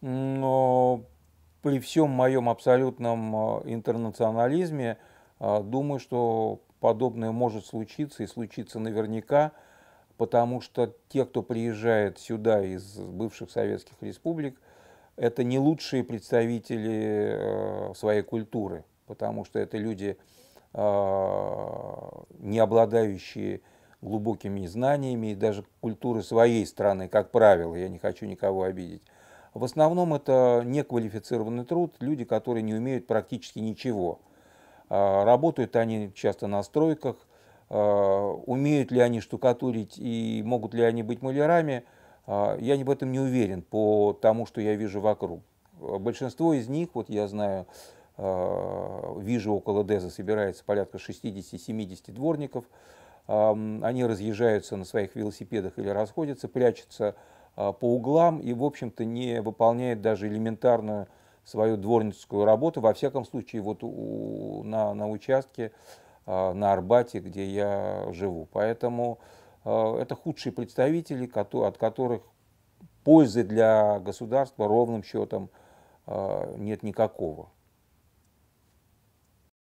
но при всем моем абсолютном э, интернационализме э, думаю, что подобное может случиться и случится наверняка, потому что те, кто приезжает сюда из бывших советских республик, это не лучшие представители э, своей культуры, потому что это люди, не обладающие глубокими знаниями и даже культуры своей страны, как правило, я не хочу никого обидеть. В основном это неквалифицированный труд, люди, которые не умеют практически ничего. А, работают они часто на стройках, а, умеют ли они штукатурить и могут ли они быть мулярами, а, я в этом не уверен по тому, что я вижу вокруг. Большинство из них, вот я знаю, вижу около Деза собирается порядка 60-70 дворников, они разъезжаются на своих велосипедах или расходятся, прячутся а, по углам и, в общем-то, не выполняет даже элементарную свою дворницкую работу. Во всяком случае, вот у, на, на участке, а, на Арбате, где я живу. Поэтому а, это худшие представители, от которых пользы для государства ровным счетом нет никакого.